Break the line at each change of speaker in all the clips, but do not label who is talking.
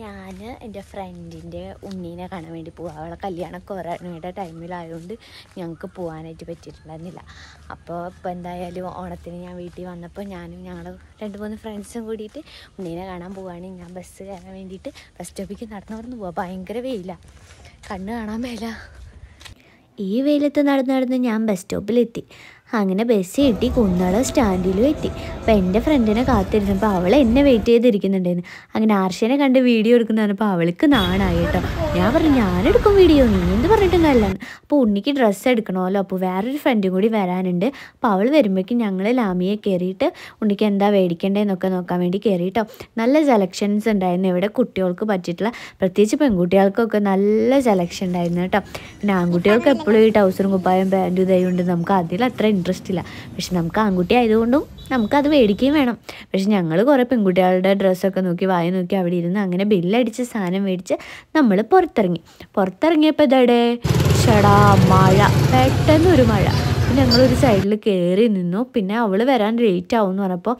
ഞാൻ എൻ്റെ ഫ്രണ്ടിൻ്റെ ഉണ്ണീനെ കാണാൻ വേണ്ടി പോവാം അവളെ കല്യാണം കൊറോണയുടെ ടൈമിലായതുകൊണ്ട് ഞങ്ങൾക്ക് പോകാനായിട്ട് പറ്റിയിട്ടുണ്ടായിരുന്നില്ല അപ്പോൾ ഇപ്പോൾ എന്തായാലും ഓണത്തിന് ഞാൻ വീട്ടിൽ വന്നപ്പോൾ ഞാനും ഞങ്ങൾ രണ്ട് മൂന്ന് ഫ്രണ്ട്സും കൂടിയിട്ട് ഉണ്ണീനെ കാണാൻ പോവുകയാണ് ഞാൻ ബസ് കയറാൻ വേണ്ടിയിട്ട് ബസ് സ്റ്റോപ്പിലേക്ക് നടന്നു നടന്ന് പോവാം ഭയങ്കര വെയില കണ്ണ് കാണാൻ മേല ഈ വെയിലത്ത് നടന്ന് നടന്ന് ഞാൻ ബസ് സ്റ്റോപ്പിലെത്തി അങ്ങനെ ബസ് കിട്ടി കുന്നള സ്റ്റാൻഡിലും എത്തി അപ്പം എൻ്റെ ഫ്രണ്ടിനെ കാത്തിരുന്നപ്പോൾ അവൾ എന്നെ വെയിറ്റ് ചെയ്തിരിക്കുന്നുണ്ടായിരുന്നു അങ്ങനെ ആർഷനെ കണ്ട് വീഡിയോ എടുക്കുന്ന പറഞ്ഞപ്പോൾ അവൾക്ക് നാണായി കേട്ടോ ഞാൻ പറഞ്ഞു ഞാനെടുക്കും വീഡിയോ നീ എന്ത് പറഞ്ഞിട്ടും കാര്യമില്ല അപ്പോൾ ഉണ്ണിക്ക് ഡ്രസ്സ് എടുക്കണമല്ലോ അപ്പോൾ വേറൊരു ഫ്രണ്ടും കൂടി വരാനുണ്ട് അപ്പോൾ അവൾ വരുമ്പോഴേക്കും ഞങ്ങൾ ലാമിയെ കയറിയിട്ട് ഉണ്ണിക്ക് എന്താ മേടിക്കേണ്ടതെന്നൊക്കെ നോക്കാൻ വേണ്ടി കയറിയിട്ടോ നല്ല സെലക്ഷൻസ് ഉണ്ടായിരുന്നു ഇവിടെ കുട്ടികൾക്ക് പറ്റിയിട്ടുള്ള പ്രത്യേകിച്ച് പെൺകുട്ടികൾക്കൊക്കെ നല്ല സെലക്ഷൻ ഉണ്ടായിരുന്നു കേട്ടോ പിന്നെ ആൺകുട്ടികൾക്ക് എപ്പോഴും ഈ ടൗസറും കുപ്പായം പാൻറ്റും ഇതായത് നമുക്ക് അതിൽ അത്ര ഇൻട്രസ്റ്റ് ഇല്ല പക്ഷെ നമുക്ക് ആൺകുട്ടി ആയതുകൊണ്ടും നമുക്കത് മേടിക്കുകയും വേണം പക്ഷെ ഞങ്ങൾ കുറേ പെൺകുട്ടികളുടെ ഡ്രസ്സൊക്കെ നോക്കി വായ നോക്കി അവിടെ ഇരുന്ന് അങ്ങനെ ബില്ലടിച്ച് സാധനം മേടിച്ച് നമ്മൾ പുറത്തിറങ്ങി പുറത്തിറങ്ങിയപ്പോൾ ഇതടേ ഷടാ മഴ പെട്ടെന്നൊരു മഴ ഞങ്ങളൊരു സൈഡിൽ കയറി നിന്നു പിന്നെ അവൾ വരാൻ ലേറ്റ് ആവും എന്ന് പറഞ്ഞപ്പോൾ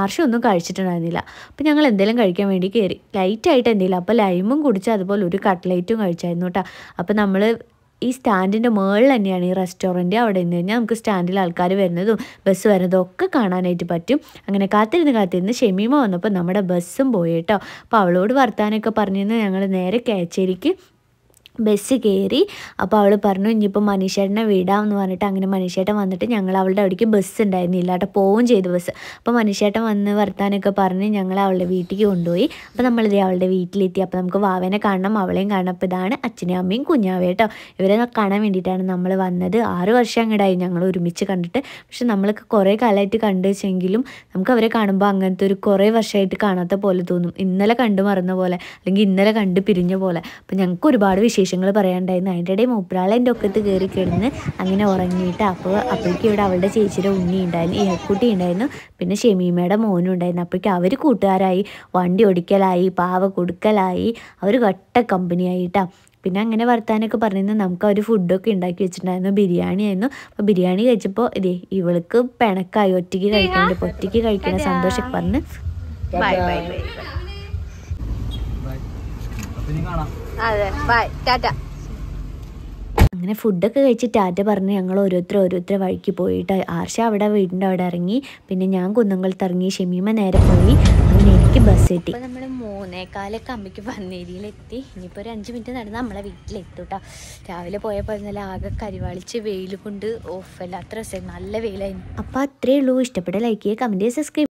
ആർഷം ഒന്നും കഴിച്ചിട്ടുണ്ടായിരുന്നില്ല അപ്പം ഞങ്ങൾ എന്തെങ്കിലും കഴിക്കാൻ വേണ്ടി കയറി ലൈറ്റായിട്ട് എന്തെങ്കിലും അപ്പോൾ ലൈമും കുടിച്ച് അതുപോലെ ഒരു കട്ട്ലൈറ്റും കഴിച്ചായിരുന്നു കേട്ടോ അപ്പോൾ നമ്മൾ ഈ സ്റ്റാൻഡിൻ്റെ മുകളിൽ തന്നെയാണ് ഈ റെസ്റ്റോറൻറ്റ് അവിടെ നിന്ന് കഴിഞ്ഞാൽ നമുക്ക് സ്റ്റാൻഡിൽ ആൾക്കാർ വരുന്നതും ബസ് വരുന്നതും ഒക്കെ കാണാനായിട്ട് പറ്റും അങ്ങനെ കാത്തിരുന്ന് കാത്തിരുന്ന് ഷെമീമ വന്നപ്പോൾ നമ്മുടെ ബസ്സും പോയി കേട്ടോ അപ്പോൾ അവളോട് വർത്താനൊക്കെ പറഞ്ഞിരുന്ന് ഞങ്ങൾ നേരെ കേച്ചേരിക്ക് ബസ് കയറി അപ്പോൾ അവൾ പറഞ്ഞു ഇനിയിപ്പോൾ മനീഷേട്ടനെ വിടാമെന്ന് പറഞ്ഞിട്ട് അങ്ങനെ മനീഷേട്ടൻ വന്നിട്ട് ഞങ്ങൾ അവളുടെ അവിടേക്ക് ബസ് ഉണ്ടായിരുന്നില്ല കേട്ടോ പോവുകയും ചെയ്തു ബസ് അപ്പോൾ മനീഷേട്ടൻ വന്ന് വർത്താനൊക്കെ പറഞ്ഞ് ഞങ്ങൾ അവളുടെ വീട്ടിലേക്ക് കൊണ്ടുപോയി അപ്പോൾ നമ്മളിത് അവളുടെ വീട്ടിലെത്തി അപ്പോൾ നമുക്ക് വാവനെ കാണണം അവളെയും കാണണം അപ്പോൾ ഇതാണ് അച്ഛനെയും അമ്മയും കുഞ്ഞാവേ കേട്ടോ ഇവരെ കാണാൻ വേണ്ടിയിട്ടാണ് നമ്മൾ വന്നത് ആറ് വർഷം അങ്ങടായി ഞങ്ങൾ ഒരുമിച്ച് കണ്ടിട്ട് പക്ഷെ നമ്മളൊക്കെ കുറേ കാലമായിട്ട് കണ്ടു വെച്ചെങ്കിലും നമുക്ക് അവരെ കാണുമ്പോൾ അങ്ങനത്തെ ഒരു കുറേ വർഷമായിട്ട് കാണാത്ത പോലെ തോന്നും ഇന്നലെ കണ്ടു മറന്ന പോലെ അല്ലെങ്കിൽ ഇന്നലെ കണ്ട് പിരിഞ്ഞ പോലെ അപ്പോൾ ഞങ്ങൾക്ക് ഒരുപാട് വിശേഷം വിശേഷങ്ങൾ പറയാനുണ്ടായിരുന്നു അതിൻ്റെ ഇടയിൽ മൂപ്പരാളെ എൻ്റെ ഒക്കത്ത് കയറി കിടന്ന് അങ്ങനെ ഉറങ്ങിയിട്ട് അപ്പോൾ അപ്പോഴേക്കും ഇവിടെ അവളുടെ ചേച്ചിയുടെ ഉണ്ണി ഉണ്ടായിരുന്നു ഈ കുട്ടി ഉണ്ടായിരുന്നു പിന്നെ ഷെമീമയുടെ മോനും ഉണ്ടായിരുന്നു അപ്പോഴേക്കും അവർ കൂട്ടുകാരായി വണ്ടി ഓടിക്കലായി പാവ കൊടുക്കലായി അവർ കട്ട ആയിട്ടാണ് പിന്നെ അങ്ങനെ വർത്താനൊക്കെ പറഞ്ഞിരുന്നു നമുക്ക് അവർ ഫുഡൊക്കെ ഉണ്ടാക്കി വെച്ചിട്ടുണ്ടായിരുന്നു ബിരിയാണി ആയിരുന്നു അപ്പോൾ ബിരിയാണി കഴിച്ചപ്പോൾ ഇതേ ഇവൾക്ക് പിണക്കായി ഒറ്റയ്ക്ക് കഴിക്കുന്നുണ്ട് ഒറ്റയ്ക്ക് കഴിക്കണ സന്തോഷം പറഞ്ഞ് ബൈ ബൈ ബൈ അങ്ങനെ ഫുഡൊക്കെ കഴിച്ച് ടാറ്റ പറഞ്ഞ് ഞങ്ങൾ ഓരോരുത്തർ ഓരോരുത്തരെ വഴിക്ക് പോയിട്ട് ആർഷ അവിടെ വീടിൻ്റെ അവിടെ ഇറങ്ങി പിന്നെ ഞാൻ കുന്നംകുളത്ത് ഇറങ്ങി ഷെമീമ നേരെ പോയി അങ്ങനെ എനിക്ക് ബസ് കിട്ടി നമ്മൾ മൂന്നേക്കാലൊക്കെ അമ്മയ്ക്ക് പന്നേരിയിലെത്തി ഇനിയിപ്പോൾ ഒരു അഞ്ച് മിനിറ്റ് നടന്ന് നമ്മളെ വീട്ടിലെത്തൂട്ടാ രാവിലെ പോയപ്പോൾ നല്ല ആകെ കരിവാളിച്ച് വെയിൽ കൊണ്ട് ഓഫല്ല അത്ര നല്ല വെയിലായിരുന്നു അപ്പോൾ അത്രയേ ഉള്ളൂ ഇഷ്ടപ്പെട്ട ലൈക്ക് ചെയ്യുക കമൻറ്റ് ചെയ്യുക സബ്സ്ക്രൈബ്